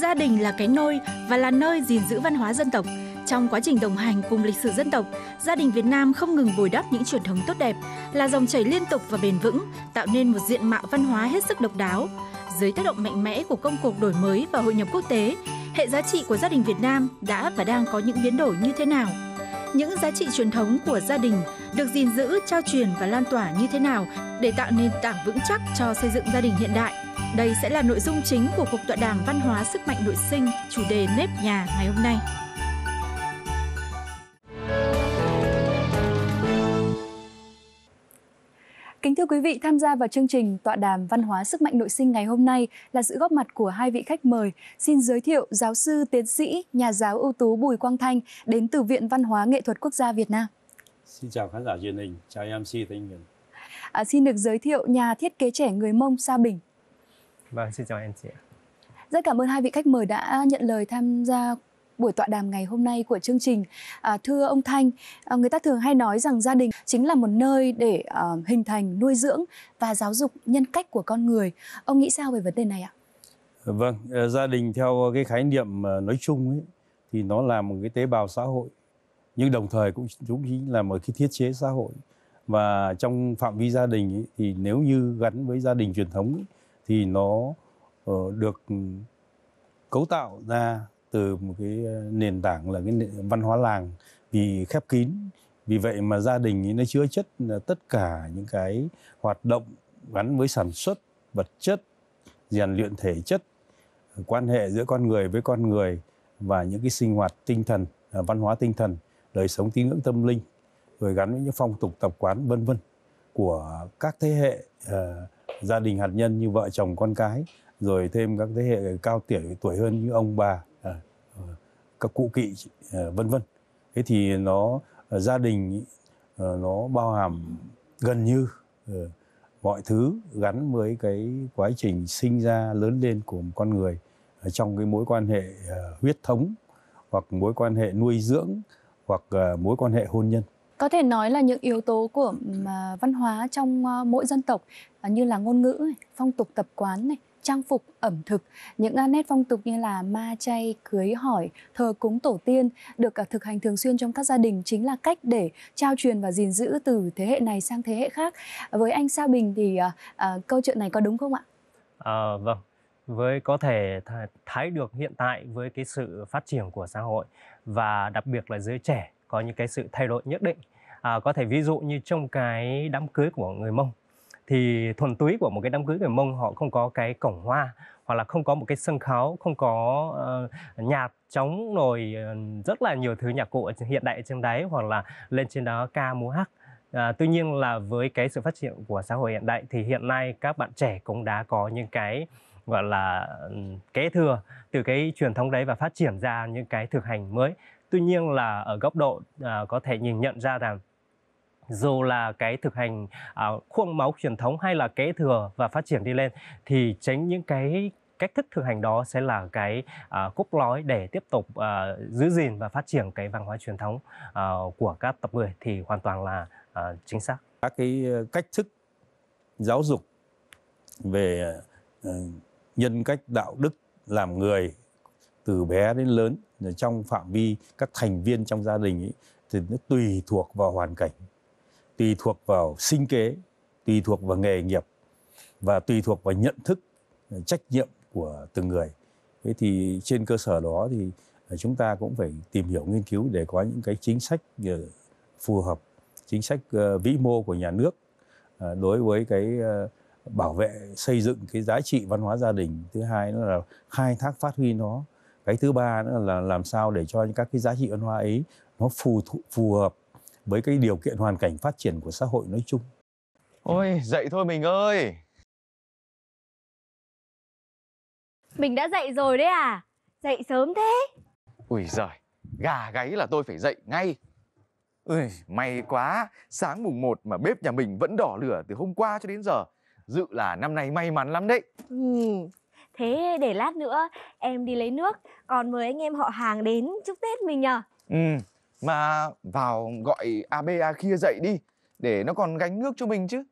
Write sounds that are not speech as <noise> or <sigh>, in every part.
Gia đình là cái nôi và là nơi gìn giữ văn hóa dân tộc. Trong quá trình đồng hành cùng lịch sử dân tộc, gia đình Việt Nam không ngừng bồi đắp những truyền thống tốt đẹp, là dòng chảy liên tục và bền vững, tạo nên một diện mạo văn hóa hết sức độc đáo. Dưới tác động mạnh mẽ của công cuộc đổi mới và hội nhập quốc tế, hệ giá trị của gia đình Việt Nam đã và đang có những biến đổi như thế nào? Những giá trị truyền thống của gia đình được gìn giữ, trao truyền và lan tỏa như thế nào để tạo nên tảng vững chắc cho xây dựng gia đình hiện đại? Đây sẽ là nội dung chính của cuộc tọa đàm văn hóa sức mạnh nội sinh chủ đề nếp nhà ngày hôm nay. Kính thưa quý vị, tham gia vào chương trình tọa đàm văn hóa sức mạnh nội sinh ngày hôm nay là sự góp mặt của hai vị khách mời. Xin giới thiệu giáo sư, tiến sĩ, nhà giáo ưu tú Bùi Quang Thanh đến từ Viện Văn hóa Nghệ thuật Quốc gia Việt Nam. Xin chào khán giả truyền hình, chào MC Thanh Huyền. À, xin được giới thiệu nhà thiết kế trẻ người Mông Sa Bình. Vâng, xin chào anh chị ạ. Rất cảm ơn hai vị khách mời đã nhận lời tham gia buổi tọa đàm ngày hôm nay của chương trình. À, thưa ông Thanh, à, người ta thường hay nói rằng gia đình chính là một nơi để à, hình thành, nuôi dưỡng và giáo dục nhân cách của con người. Ông nghĩ sao về vấn đề này ạ? Ờ, vâng, ờ, gia đình theo cái khái niệm ờ, nói chung ấy, thì nó là một cái tế bào xã hội nhưng đồng thời cũng cũng chính là một cái thiết chế xã hội và trong phạm vi gia đình ấy, thì nếu như gắn với gia đình truyền thống ấy, thì nó ờ, được cấu tạo ra từ một cái ờ, nền tảng là cái văn hóa làng vì khép kín vì vậy mà gia đình nó chứa chất ờ, tất cả những cái hoạt động gắn với sản xuất vật chất rèn luyện thể chất quan hệ giữa con người với con người và những cái sinh hoạt tinh thần văn hóa tinh thần đời sống tín ngưỡng tâm linh rồi gắn với những phong tục tập quán vân vân của các thế hệ uh, gia đình hạt nhân như vợ chồng con cái rồi thêm các thế hệ cao tuổi tuổi hơn như ông bà à, ờ, các cụ kỵ ờ, vân vân thế thì nó ờ, gia đình nó bao hàm gần như mọi thứ gắn với cái quá trình sinh ra lớn lên của một con người trong cái mối quan hệ huyết thống hoặc mối quan hệ nuôi dưỡng hoặc mối quan hệ hôn nhân có thể nói là những yếu tố của văn hóa trong ờ, mỗi dân tộc à, như là ngôn ngữ, phong tục tập quán này, trang phục, ẩm thực, những à, nét phong tục như là ma chay, cưới hỏi, thờ cúng tổ tiên được à, thực hành thường xuyên trong các gia đình chính là cách để trao truyền và gìn giữ từ thế hệ này sang thế hệ khác. Với anh Sa Bình thì à, à, câu chuyện này có đúng không ạ? À, vâng, với có thể thấy được hiện tại với cái sự phát triển của xã hội và đặc biệt là giới trẻ có những cái sự thay đổi nhất định à, có thể ví dụ như trong cái đám cưới của người mông thì thuần túy của một cái đám cưới người mông họ không có cái cổng hoa hoặc là không có một cái sân khấu không có uh, ờ, nhạc trống rồi uh, ờ, rất là nhiều thứ nhạc cụ hiện đại trên đấy hoặc là lên trên đó ca múa hát À, tuy nhiên là với cái sự phát triển của xã hội hiện đại thì hiện nay các bạn trẻ cũng đã có những cái gọi là ừ, kế thừa từ cái truyền thống đấy và phát triển ra những cái thực hành mới tuy nhiên là ở góc độ à, có thể nhìn nhận ra rằng dù là cái thực hành à, khuôn máu truyền thống hay là kế thừa và phát triển đi lên thì tránh những cái cách thức thực hành đó sẽ là cái à, cúc lói để tiếp tục à, giữ gìn và phát triển cái văn hóa truyền thống à, của các tập người thì hoàn toàn là à, chính xác các cái ờ, cách thức giáo dục về ờ, nhân cách đạo đức làm người từ bé đến lớn trong phạm vi các thành viên trong gia đình ấy, thì nó tùy thuộc vào hoàn cảnh tùy thuộc vào sinh kế tùy thuộc vào nghề nghiệp và tùy thuộc vào nhận thức ờ, trách nhiệm của từng người thế thì trên cơ sở đó thì ờ, chúng ta cũng phải tìm hiểu nghiên cứu để có những cái chính sách ờ, phù hợp chính sách vĩ mô của nhà nước đối với cái bảo vệ xây dựng cái giá trị văn hóa gia đình thứ hai nữa là khai thác phát huy nó cái thứ ba nữa là làm sao để cho những các cái giá trị văn hóa ấy nó phù thu phù hợp với cái điều kiện hoàn cảnh phát triển của xã hội nói chung ôi dậy thôi mình ơi mình đã dậy rồi đấy à dậy sớm thế ui giời gà gáy là tôi phải dậy ngay Ui, may quá, sáng mùng 1 mà bếp nhà mình vẫn đỏ lửa từ hôm qua cho đến giờ. Dự là năm nay may mắn lắm đấy. Ừ, thế để lát nữa em đi lấy nước còn mời anh em họ hàng đến chúc tết mình nhờ ừ mà vào gọi ab a kia dậy đi để nó còn gánh nước cho mình chứ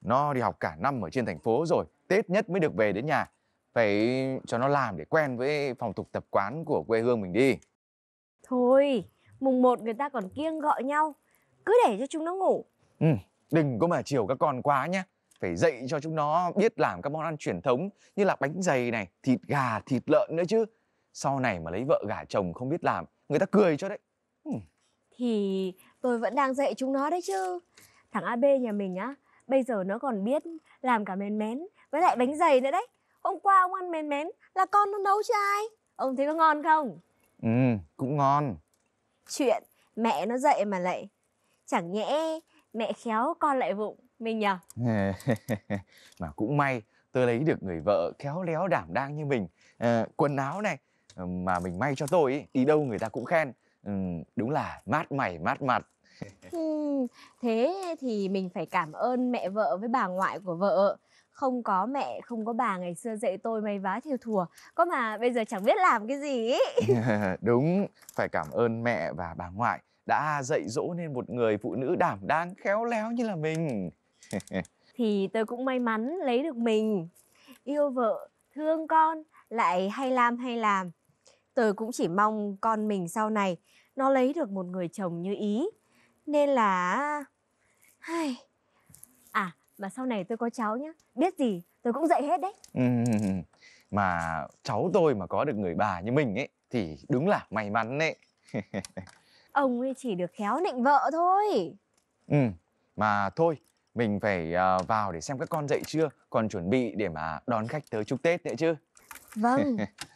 nó đi học cả năm ở trên thành phố rồi tết nhất mới được về đến nhà phải cho nó làm để quen với phòng tục tập quán của quê hương mình đi thôi mùng một người ta còn kiêng gọi nhau cứ để cho chúng nó ngủ ừ đừng có mà chiều các con quá nhá phải dạy cho chúng nó biết làm các món ăn truyền thống như là bánh dày này thịt gà thịt lợn nữa chứ sau này mà lấy vợ gả chồng không biết làm người ta cười cho đấy ừ. thì tôi vẫn đang dạy chúng nó đấy chứ thằng ab nhà mình á bây giờ nó còn biết làm cả mèn mén với lại bánh dày nữa đấy hôm qua ông ăn mèn mén là con nó nấu cho ai ông thấy có ngon không ừ cũng ngon chuyện mẹ nó dạy mà lại chẳng nhẽ mẹ khéo con lại vụng mình nhờ <laughs> mà cũng may tôi lấy được người vợ khéo léo đảm đang như mình à, quần áo này ờ, mà mình may cho tôi ý, đi đâu người ta cũng khen ừ, đúng là mát mày mát mặt <laughs> ừ, thế thì mình phải cảm ơn mẹ vợ với bà ngoại của vợ không có mẹ không có bà ngày xưa dạy tôi may vá thiêu thùa có mà bây giờ chẳng biết làm cái gì <laughs> đúng phải cảm ơn mẹ và bà ngoại đã dạy dỗ nên một người phụ nữ đảm đang khéo léo như là mình <laughs> thì tôi cũng may mắn lấy được mình yêu vợ thương con lại hay làm hay làm tôi cũng chỉ mong con mình sau này nó lấy được một người chồng như ý nên là hay à mà sau này tôi có cháu nhá biết gì tôi cũng dạy hết đấy ừ, mà cháu tôi mà có được người bà như mình ấy thì đúng là may mắn đấy <laughs> ông ấy chỉ được khéo nịnh vợ thôi ừ mà thôi mình phải uh, vào để xem các con dậy chưa còn chuẩn bị để mà đón khách tới chúc tết nữa chứ vâng <laughs>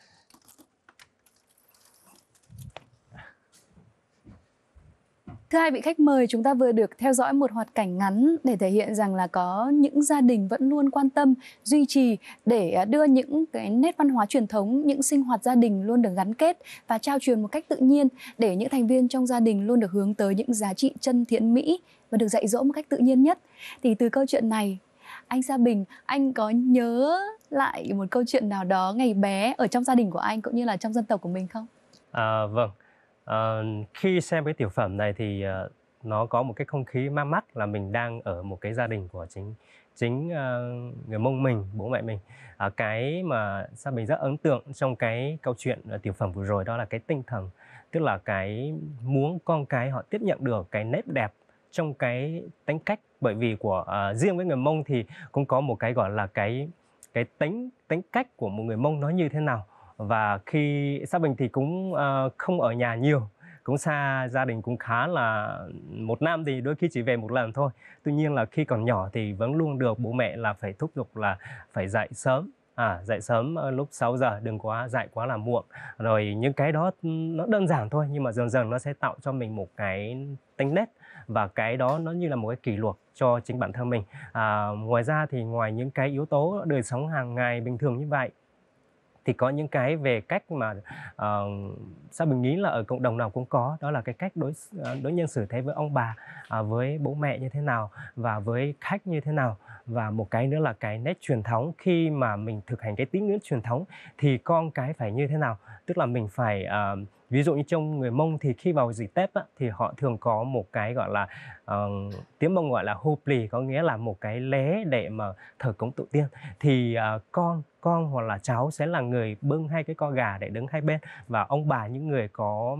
Thưa hai vị khách mời, chúng ta vừa được theo dõi một hoạt cảnh ngắn để thể hiện rằng là có những gia đình vẫn luôn quan tâm, duy trì để à, đưa những cái nét văn hóa truyền thống, những sinh hoạt gia đình luôn được gắn kết và trao truyền một cách tự nhiên để những thành viên trong gia đình luôn được hướng tới những giá trị chân thiện mỹ và được dạy dỗ một cách tự nhiên nhất. Thì từ câu chuyện này, anh Sa Bình, anh có nhớ lại một câu chuyện nào đó ngày bé ở trong gia đình của anh cũng như là trong dân tộc của mình không? À, vâng, À, khi xem cái tiểu phẩm này thì uh, nó có một cái không khí ma mắt là mình đang ở một cái gia đình của chính chính uh, người mông mình bố mẹ mình à, cái mà sao mình rất ấn tượng trong cái câu chuyện uh, tiểu phẩm vừa rồi đó là cái tinh thần tức là cái muốn con cái họ tiếp nhận được cái nét đẹp trong cái tính cách bởi vì của uh, riêng với người mông thì cũng có một cái gọi là cái cái tính tính cách của một người mông nó như thế nào và khi xác bình thì cũng uh, không ở nhà nhiều cũng xa gia đình cũng khá là một năm thì đôi khi chỉ về một lần thôi tuy nhiên là khi còn nhỏ thì vẫn luôn được bố mẹ là phải thúc giục là phải dậy sớm à dậy sớm ờ, lúc 6 giờ đừng quá dậy quá là muộn rồi những cái đó ừ, nó đơn giản thôi nhưng mà dần dần nó sẽ tạo cho mình một cái tính nét và cái đó nó như là một cái kỷ luật cho chính bản thân mình à, ngoài ra thì ngoài những cái yếu tố đời sống hàng ngày bình thường như vậy thì có những cái về cách mà uh, sao mình nghĩ là ở cộng đồng nào cũng có đó là cái cách đối ờ, đối nhân xử thế với ông bà uh, với bố mẹ như thế nào và với khách như thế nào và một cái nữa là cái nét truyền thống khi mà mình thực hành cái tín ngưỡng truyền thống thì con cái phải như thế nào tức là mình phải uh, ví dụ như trong người mông thì khi vào dịp tết á, thì họ thường có một cái gọi là uh, tiếng mông gọi là hô plì có nghĩa là một cái lễ để mà thờ cúng tổ tiên thì uh, con con hoặc là cháu sẽ là người bưng hai cái co gà để đứng hai bên và ông bà những người có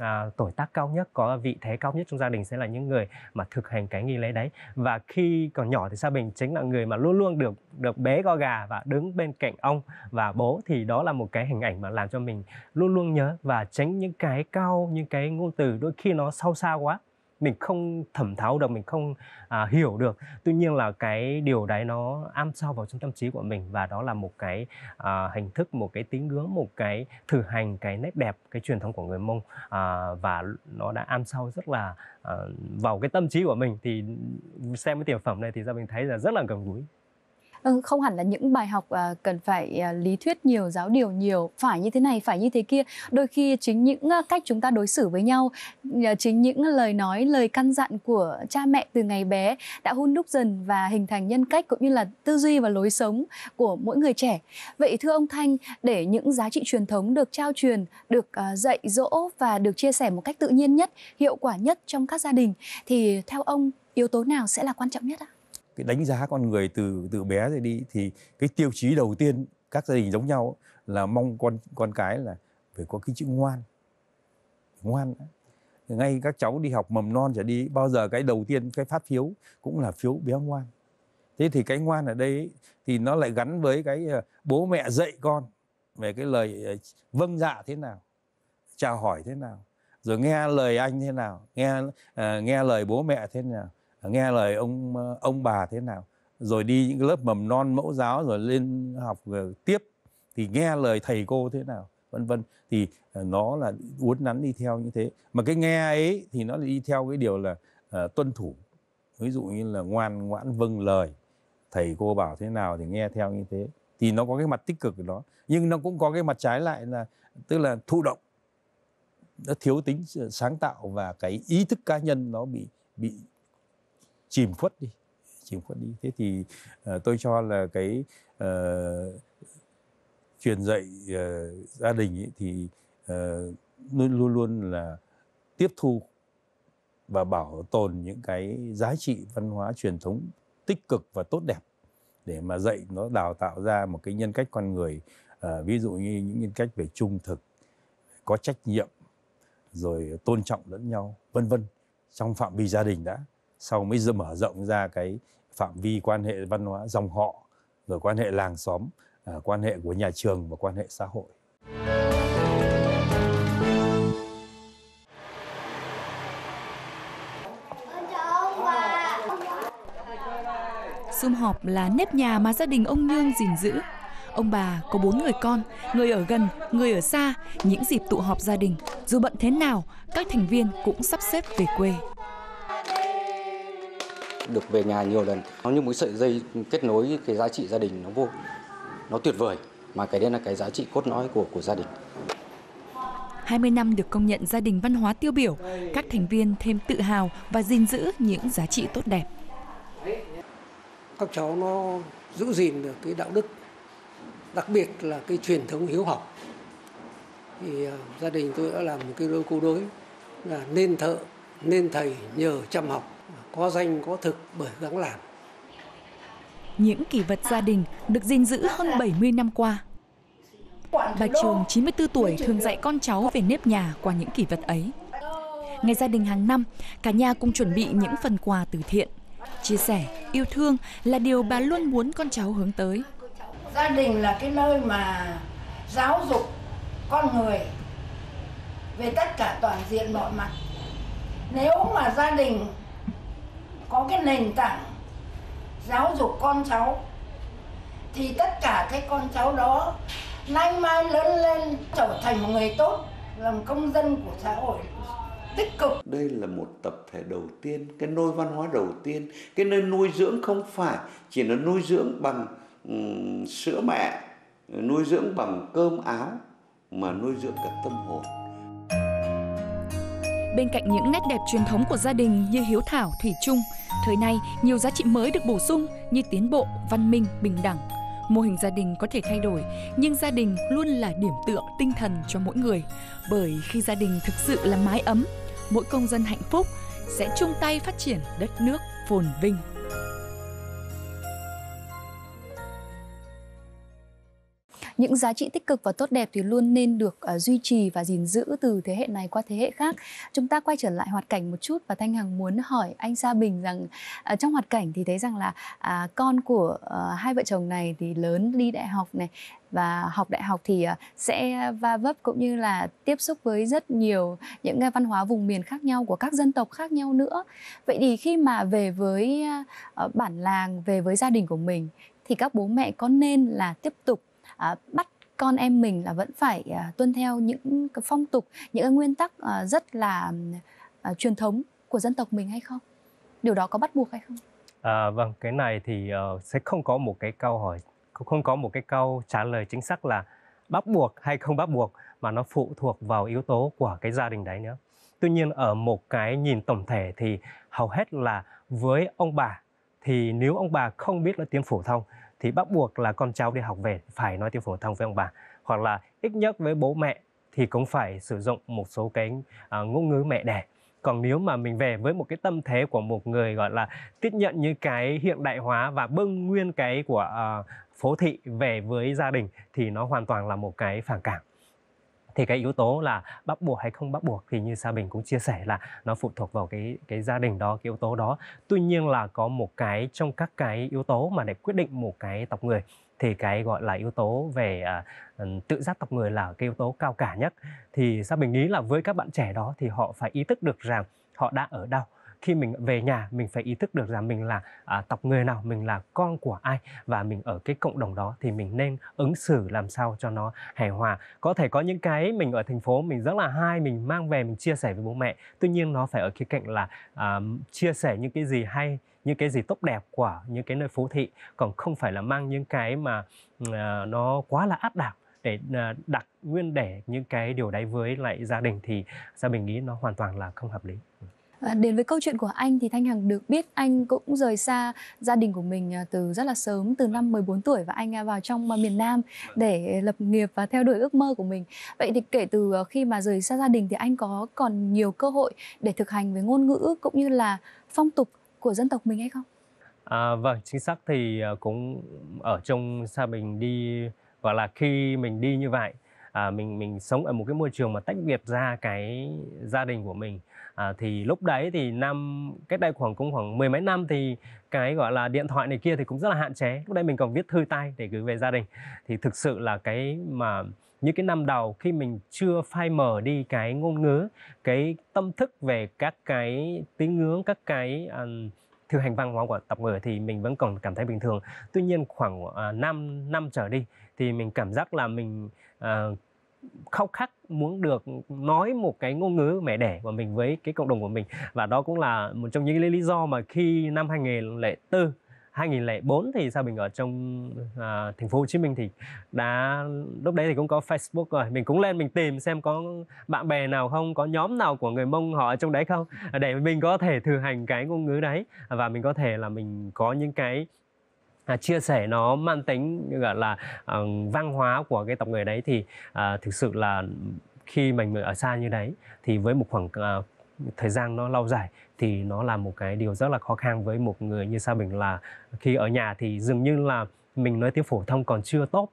à, tuổi tác cao nhất có vị thế cao nhất trong gia đình sẽ là những người mà thực hành cái nghi lễ đấy và khi còn nhỏ thì sa bình chính là người mà luôn luôn được được bế co gà và đứng bên cạnh ông và bố thì đó là một cái hình ảnh mà làm cho mình luôn luôn nhớ và tránh những cái cao những cái ngôn từ đôi khi nó sâu xa quá mình không thẩm thấu được mình không à, hiểu được tuy nhiên là cái điều đấy nó am sâu vào trong tâm trí của mình và đó là một cái à, hình thức một cái tín ngưỡng một cái thử hành cái nét đẹp cái truyền thống của người mông à, và nó đã am sâu rất là à, vào cái tâm trí của mình thì xem cái tiểu phẩm này thì ra mình thấy là rất là gần gũi không hẳn là những bài học à, cần phải à, lý thuyết nhiều giáo điều nhiều phải như thế này phải như thế kia đôi khi chính những à, cách chúng ta đối xử với nhau chính những lời nói lời căn dặn của cha mẹ từ ngày bé đã hun đúc dần và hình thành nhân cách cũng như là tư duy và lối sống của mỗi người trẻ vậy thưa ông thanh để những giá trị truyền thống được trao truyền được dạy dỗ và được chia sẻ một cách tự nhiên nhất hiệu quả nhất trong các gia đình thì theo ông yếu tố nào sẽ là quan trọng nhất ạ cái đánh giá con người từ từ bé rồi đi thì cái tiêu chí đầu tiên các gia đình giống nhau là mong con con cái là phải có cái chữ ngoan ngoan ngay các cháu đi học mầm non trở đi bao giờ cái đầu tiên cái phát phiếu cũng là phiếu bé ngoan thế thì cái ngoan ở đây thì nó lại gắn với cái ờ, bố mẹ dạy con về cái lời ờ, vâng dạ thế nào chào hỏi thế nào rồi nghe lời anh thế nào nghe uh, nghe lời bố mẹ thế nào nghe lời ông ờ, ông bà thế nào rồi đi những lớp mầm non mẫu giáo rồi lên học rồi ờ, tiếp thì nghe lời thầy cô thế nào vân vân thì ờ, nó là uốn nắn đi theo như thế mà cái nghe ấy thì nó đi theo cái điều là uh, tuân thủ ví dụ như là ngoan ngoãn vâng lời thầy cô bảo thế nào thì nghe theo như thế thì nó có cái mặt tích cực của nó nhưng nó cũng có cái mặt trái lại là tức là thụ động nó thiếu tính sáng tạo và cái ý thức cá nhân nó bị bị chìm khuất đi chìm khuất đi thế thì uh, tôi cho là cái uh, truyền dạy uh, gia đình ấy thì uh, luôn luôn là tiếp thu và bảo tồn những cái giá trị văn hóa truyền thống tích cực và tốt đẹp để mà dạy nó đào tạo ra một cái nhân cách con người uh, ví dụ như những nhân cách về trung thực có trách nhiệm rồi tôn trọng lẫn nhau vân vân trong phạm vi gia đình đã sau mới mở rộng ra cái phạm vi quan hệ văn hóa dòng họ rồi quan hệ làng xóm à, quan hệ của nhà trường và quan hệ xã hội Sum họp là nếp nhà mà gia đình ông Nhương gìn giữ. Ông bà có bốn người con, người ở gần, người ở xa. Những dịp tụ họp gia đình, dù bận thế nào, các thành viên cũng sắp xếp về quê được về nhà nhiều lần nó như một sợi dây kết nối cái giá trị gia đình nó vô nó tuyệt vời mà cái đấy là cái giá trị cốt lõi của của gia đình 20 năm được công nhận gia đình văn hóa tiêu biểu, các thành viên thêm tự hào và gìn giữ những giá trị tốt đẹp. Các cháu nó giữ gìn được cái đạo đức, đặc biệt là cái truyền thống hiếu học. Thì à, gia đình tôi đã làm một cái đôi câu đối là nên thợ, nên thầy nhờ chăm học có danh có thực bởi gắng làm. Những kỷ vật gia đình được gìn giữ hơn 70 năm qua. Bà Trường 94 tuổi thường dạy con cháu về nếp nhà qua những kỷ vật ấy. Ngày gia đình hàng năm, cả nhà cùng chuẩn bị những phần quà từ thiện. Chia sẻ, yêu thương là điều bà luôn muốn con cháu hướng tới. Gia đình là cái nơi mà giáo dục con người về tất cả toàn diện mọi mặt. Nếu mà gia đình có cái nền tảng giáo dục con cháu thì tất cả cái con cháu đó nay mai lớn lên trở thành một người tốt làm công dân của xã hội tích cực đây là một tập thể đầu tiên cái nôi văn hóa đầu tiên cái nơi nuôi dưỡng không phải chỉ là nuôi dưỡng bằng um, sữa mẹ nuôi dưỡng bằng cơm áo mà nuôi dưỡng cả tâm hồn bên cạnh những nét đẹp truyền thống của gia đình như hiếu thảo thủy chung Thời nay, nhiều giá trị mới được bổ sung như tiến bộ, văn minh, bình đẳng. Mô hình gia đình có thể thay đổi, nhưng gia đình luôn là điểm tựa tinh thần cho mỗi người. Bởi khi gia đình thực sự là mái ấm, mỗi công dân hạnh phúc sẽ chung tay phát triển đất nước phồn vinh. những giá trị tích cực và tốt đẹp thì luôn nên được uh, duy trì và gìn giữ từ thế hệ này qua thế hệ khác chúng ta quay trở lại hoạt cảnh một chút và thanh hằng muốn hỏi anh gia bình rằng uh, trong hoạt cảnh thì thấy rằng là uh, con của uh, hai vợ chồng này thì lớn đi đại học này và học đại học thì sẽ va vấp cũng như là tiếp xúc với rất nhiều những văn hóa vùng miền khác nhau của các dân tộc khác nhau nữa vậy thì khi mà về với ờ, bản làng về với gia đình của mình thì các bố mẹ có nên là tiếp tục à, bắt con em mình là vẫn phải à, tuân theo những cái phong tục những cái nguyên tắc à, rất là à, truyền thống của dân tộc mình hay không điều đó có bắt buộc hay không à, vâng cái này thì uh, sẽ không có một cái câu hỏi không có một cái câu trả lời chính xác là bắt buộc hay không bắt buộc mà nó phụ thuộc vào yếu tố của cái gia đình đấy nữa tuy nhiên ở một cái nhìn tổng thể thì hầu hết là với ông bà thì nếu ông bà không biết nói tiếng phổ thông thì bắt buộc là con cháu đi học về phải nói tiếng phổ thông với ông bà hoặc là ít nhất với bố mẹ thì cũng phải sử dụng một số cái uh, ngôn ngữ mẹ đẻ còn nếu mà mình về với một cái tâm thế của một người gọi là tiếp nhận như cái hiện đại hóa và bưng nguyên cái của uh, phố thị về với gia đình thì nó hoàn toàn là một cái phản cảm thì cái yếu tố là bắt buộc hay không bắt buộc thì như Sa Bình cũng chia sẻ là nó phụ thuộc vào cái cái gia đình đó, cái yếu tố đó. Tuy nhiên là có một cái trong các cái yếu tố mà để quyết định một cái tộc người thì cái gọi là yếu tố về uh, tự giác tộc người là cái yếu tố cao cả nhất thì sao mình nghĩ là với các bạn trẻ đó thì họ phải ý thức được rằng họ đã ở đâu khi mình về nhà mình phải ý thức được rằng mình là à, tộc người nào mình là con của ai và mình ở cái cộng đồng đó thì mình nên ứng xử làm sao cho nó hài hòa có thể có những cái mình ở thành phố mình rất là hay mình mang về mình chia sẻ với bố mẹ tuy nhiên nó phải ở khía cạnh là à, chia sẻ những cái gì hay những cái gì tốt đẹp của những cái nơi phố thị còn không phải là mang những cái mà uh, nó quá là áp đảo để uh, đặt nguyên để những cái điều đấy với lại gia đình thì gia đình nghĩ nó hoàn toàn là không hợp lý À, đến với câu chuyện của anh thì Thanh Hằng được biết anh cũng rời xa gia đình của mình à, từ rất là sớm, từ năm 14 tuổi và anh à, vào trong miền Nam để lập nghiệp và theo đuổi ước mơ của mình. Vậy thì kể từ khi mà rời xa gia đình thì anh có còn nhiều cơ hội để thực hành với ngôn ngữ cũng như là phong tục của dân tộc mình hay không? À, vâng, chính xác thì cũng ở trong xa mình đi gọi là khi mình đi như vậy à, mình mình sống ở một cái môi trường mà tách biệt ra cái gia đình của mình à, thì lúc đấy thì năm cách đây khoảng cũng khoảng mười mấy năm thì cái gọi là điện thoại này kia thì cũng rất là hạn chế lúc đấy mình còn viết thư tay để gửi về gia đình thì thực sự là cái mà những cái năm đầu khi mình chưa phai mở đi cái ngôn ngữ cái tâm thức về các cái tín ngưỡng các cái uh, thực hành văn hóa của tộc người thì mình vẫn còn cảm thấy bình thường tuy nhiên khoảng uh, à, 5 năm trở đi thì mình cảm giác là mình uh, khóc khát muốn được nói một cái ngôn ngữ mẹ đẻ của mình với cái cộng đồng của mình và đó cũng là một trong những lý do mà khi năm 2004 2004 thì sao mình ở trong à, thành phố Hồ Chí Minh thì đã lúc đấy thì cũng có Facebook rồi mình cũng lên mình tìm xem có bạn bè nào không có nhóm nào của người Mông họ ở trong đấy không để mình có thể thực hành cái ngôn ngữ đấy và mình có thể là mình có những cái à, chia sẻ nó mang tính gọi là uh, văn hóa của cái tộc người đấy thì uh, thực sự là khi mình ở xa như đấy thì với một khoảng uh, thời gian nó lâu dài thì nó là một cái điều rất là khó khăn với một người như sao mình là khi ở nhà thì dường như là mình nói tiếng phổ thông còn chưa tốt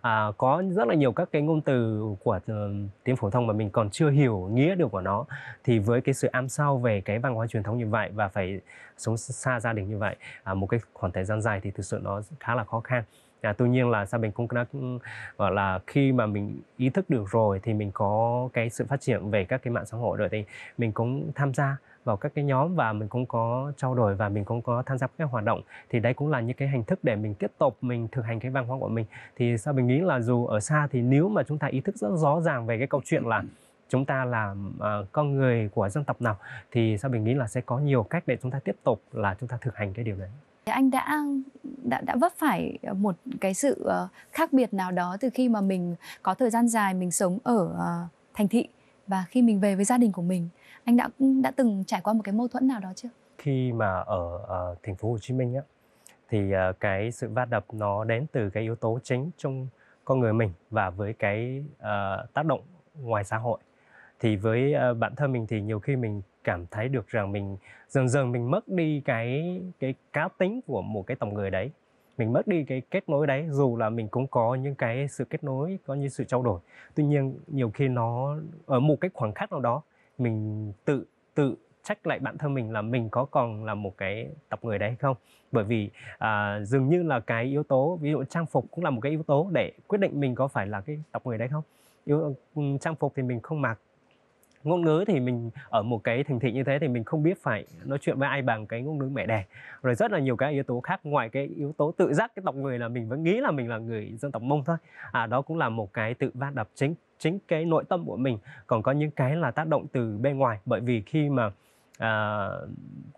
à, có rất là nhiều các cái ngôn từ của uh, tiếng phổ thông mà mình còn chưa hiểu nghĩa được của nó thì với cái sự am sao về cái văn hóa truyền thống như vậy và phải sống xa gia đình như vậy à, một cái khoảng thời gian dài thì thực sự nó khá là khó khăn À, tuy nhiên là sao mình cũng đã ừ, gọi là khi mà mình ý thức được rồi thì mình có cái sự phát triển về các cái mạng xã hội rồi thì mình cũng tham gia vào các cái nhóm và mình cũng có trao đổi và mình cũng có tham gia các hoạt động thì đấy cũng là những cái hình thức để mình tiếp tục mình thực hành cái văn hóa của mình thì sao mình nghĩ là dù ở xa thì nếu mà chúng ta ý thức rất rõ ràng về cái câu chuyện là chúng ta là uh, con người của dân tộc nào thì sao mình nghĩ là sẽ có nhiều cách để chúng ta tiếp tục là chúng ta thực hành cái điều đấy anh đã đã đã vấp phải một cái sự ờ, khác biệt nào đó từ khi mà mình có thời gian dài mình sống ở ờ, thành thị và khi mình về với gia đình của mình anh đã đã từng trải qua một cái mâu thuẫn nào đó chưa khi mà ở uh, thành phố Hồ Chí Minh á thì uh, cái sự va đập nó đến từ cái yếu tố chính trong con người mình và với cái uh, tác động ngoài xã hội thì với uh, bản thân mình thì nhiều khi mình cảm thấy được rằng mình dần dần mình mất đi cái cái cá tính của một cái tổng người đấy mình mất đi cái kết nối đấy dù là mình cũng có những cái sự kết nối có những sự trao đổi tuy nhiên nhiều khi nó ở một cái khoảng khắc nào đó mình tự tự trách lại bản thân mình là mình có còn là một cái tộc người đấy hay không bởi vì à, dường như là cái yếu tố ví dụ trang phục cũng là một cái yếu tố để quyết định mình có phải là cái tộc người đấy không yếu ừ, trang phục thì mình không mặc ngôn ngữ thì mình ở một cái thành thị như thế thì mình không biết phải nói chuyện với ai bằng cái ngôn ngữ mẹ đẻ rồi rất là nhiều cái yếu tố khác ngoài cái yếu tố tự giác cái tộc người là mình vẫn nghĩ là mình là người dân tộc mông thôi à đó cũng là một cái tự va đập chính chính cái nội tâm của mình còn có những cái là tác động từ bên ngoài bởi vì khi mà à,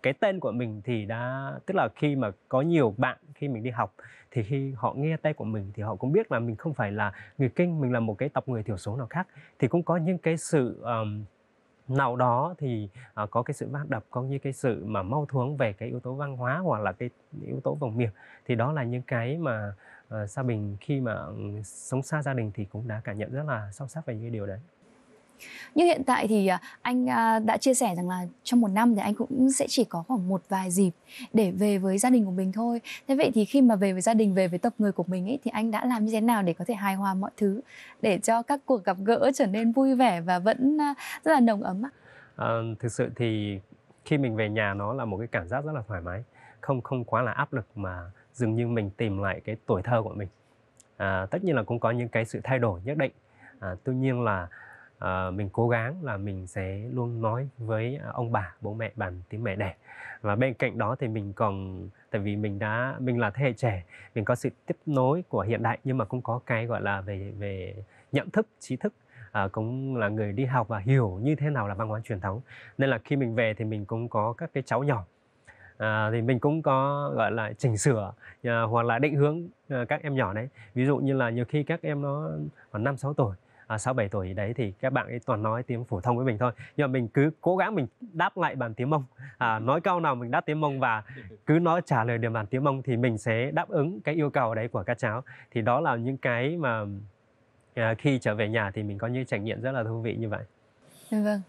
cái tên của mình thì đã tức là khi mà có nhiều bạn khi mình đi học thì khi họ nghe tên của mình thì họ cũng biết là mình không phải là người kinh mình là một cái tộc người thiểu số nào khác thì cũng có những cái sự um, nào đó thì uh, có cái sự va đập có như cái sự mà mâu thuẫn về cái yếu tố văn hóa hoặc là cái yếu tố vùng miền thì đó là những cái mà uh, Sa Bình khi mà ừ, sống xa gia đình thì cũng đã cảm nhận rất là sâu sắc về những cái điều đấy nhưng hiện tại thì à, anh à, đã chia sẻ rằng là trong một năm thì anh cũng sẽ chỉ có khoảng một vài dịp để về với gia đình của mình thôi thế vậy thì khi mà về với gia đình về với tộc người của mình ấy thì anh đã làm như thế nào để có thể hài hòa mọi thứ để cho các cuộc gặp gỡ trở nên vui vẻ và vẫn à, rất là nồng ấm à, thực sự thì khi mình về nhà nó là một cái cảm giác rất là thoải mái không không quá là áp lực mà dường như mình tìm lại cái tuổi thơ của mình à, tất nhiên là cũng có những cái sự thay đổi nhất định à, tuy nhiên là Ờ, mình cố gắng là mình sẽ luôn nói với à, ông bà bố mẹ bằng tiếng mẹ đẻ và bên cạnh đó thì mình còn tại vì mình đã mình là thế hệ trẻ mình có sự tiếp nối của hiện đại nhưng mà cũng có cái gọi là về về nhận thức trí thức à, cũng là người đi học và hiểu như thế nào là văn hóa truyền thống nên là khi mình về thì mình cũng có các cái cháu nhỏ à, thì mình cũng có gọi là chỉnh sửa à, hoặc là định hướng à, các em nhỏ đấy ví dụ như là nhiều khi các em nó khoảng năm sáu tuổi À, sáu bảy tuổi đấy thì các bạn ấy toàn nói tiếng phổ thông với mình thôi nhưng mà mình cứ cố gắng mình đáp lại bằng tiếng mông à, nói câu nào mình đáp tiếng mông và cứ nói trả lời được bằng tiếng mông thì mình sẽ đáp ứng cái yêu cầu đấy của các cháu thì đó là những cái mà à, khi trở về nhà thì mình có những trải nghiệm rất là thú vị như vậy dạ vâng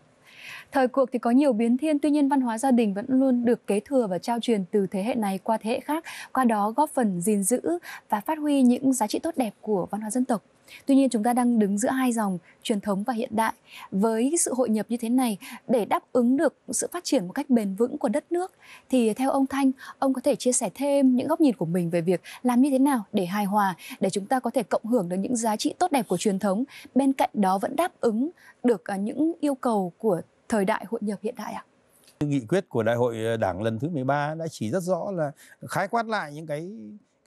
Thời cuộc thì có nhiều biến thiên, tuy nhiên văn hóa gia đình vẫn luôn được kế thừa và trao truyền từ thế hệ này qua thế hệ khác, qua đó góp phần gìn giữ và phát huy những giá trị tốt đẹp của văn hóa dân tộc. Tuy nhiên chúng ta đang đứng giữa hai dòng truyền thống và hiện đại. Với sự hội nhập như thế này để đáp ứng được sự phát triển một cách bền vững của đất nước thì theo ông Thanh, ông có thể chia sẻ thêm những góc nhìn của mình về việc làm như thế nào để hài hòa để chúng ta có thể cộng hưởng được những giá trị tốt đẹp của truyền thống, bên cạnh đó vẫn đáp ứng được à, những yêu cầu của thời đại hội nhập hiện đại ạ? À? Nghị quyết của Đại hội ờ, Đảng lần thứ 13 đã chỉ rất rõ là khái quát lại những cái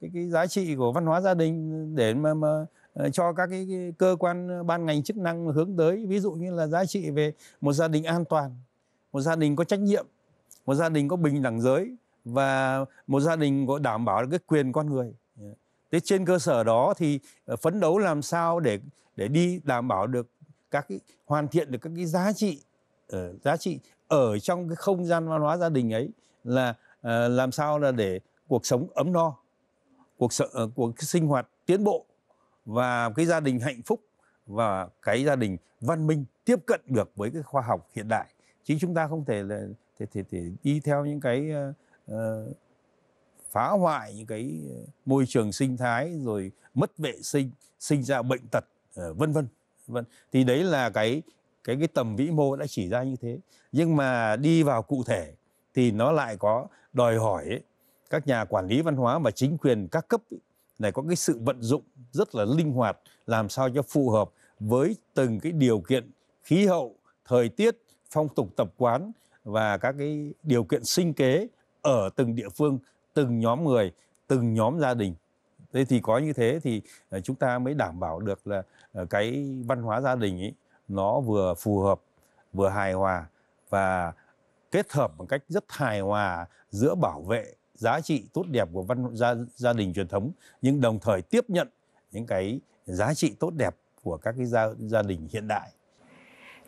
cái, cái giá trị của văn hóa gia đình để mà, mà ờ, cho các cái, cái cơ quan ban ngành chức năng hướng tới ví dụ như là giá trị về một gia đình an toàn, một gia đình có trách nhiệm, một gia đình có bình đẳng giới và một gia đình có đảm bảo được cái quyền con người. Thế trên cơ sở đó thì ờ, phấn đấu làm sao để để đi đảm bảo được các cái hoàn thiện được các cái giá trị Ờ, giá trị ở trong cái không gian văn hóa gia đình ấy là ờ, làm sao là để cuộc sống ấm no cuộc sợ ờ, cuộc sinh hoạt tiến bộ và cái gia đình hạnh phúc và cái gia đình văn minh tiếp cận được với cái khoa học hiện đại chứ chúng ta không thể là thể thể, thể đi theo những cái uh, phá hoại những cái môi trường sinh thái rồi mất vệ sinh sinh ra bệnh tật uh, vân vân vân thì đấy là cái cái cái tầm vĩ mô đã chỉ ra như thế nhưng mà đi vào cụ thể thì nó lại có đòi hỏi ấy, các nhà quản lý văn hóa và chính quyền các cấp ấy, này có cái sự vận dụng rất là linh hoạt làm sao cho phù hợp với từng cái điều kiện khí hậu thời tiết phong tục tập quán và các cái điều kiện sinh kế ở từng địa phương từng nhóm người từng nhóm gia đình thế thì có như thế thì à, chúng ta mới đảm bảo được là à, cái văn hóa gia đình ấy nó vừa phù hợp vừa hài hòa và kết hợp một cách rất hài hòa giữa bảo vệ giá trị tốt đẹp của văn gia, gia đình truyền thống nhưng đồng thời tiếp nhận những cái giá trị tốt đẹp của các cái gia, gia đình hiện đại.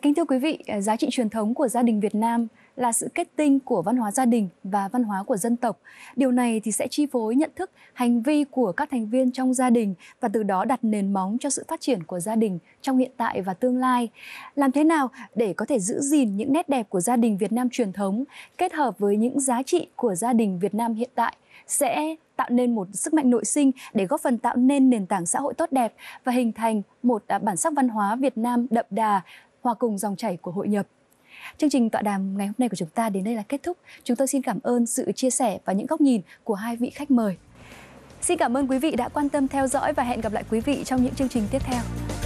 Kính thưa quý vị, giá trị truyền thống của gia đình Việt Nam là sự kết tinh của văn hóa gia đình và văn hóa của dân tộc. Điều này thì sẽ chi phối nhận thức, hành vi của các thành viên trong gia đình và từ đó đặt nền móng cho sự phát triển của gia đình trong hiện tại và tương lai. Làm thế nào để có thể giữ gìn những nét đẹp của gia đình Việt Nam truyền thống kết hợp với những giá trị của gia đình Việt Nam hiện tại sẽ tạo nên một sức mạnh nội sinh để góp phần tạo nên nền tảng xã hội tốt đẹp và hình thành một à, bản sắc văn hóa Việt Nam đậm đà hòa cùng dòng chảy của hội nhập. Chương trình tọa đàm ngày hôm nay của chúng ta đến đây là kết thúc. Chúng tôi xin cảm ơn sự chia sẻ và những góc nhìn của hai vị khách mời. Xin cảm ơn quý vị đã quan tâm theo dõi và hẹn gặp lại quý vị trong những chương trình tiếp theo.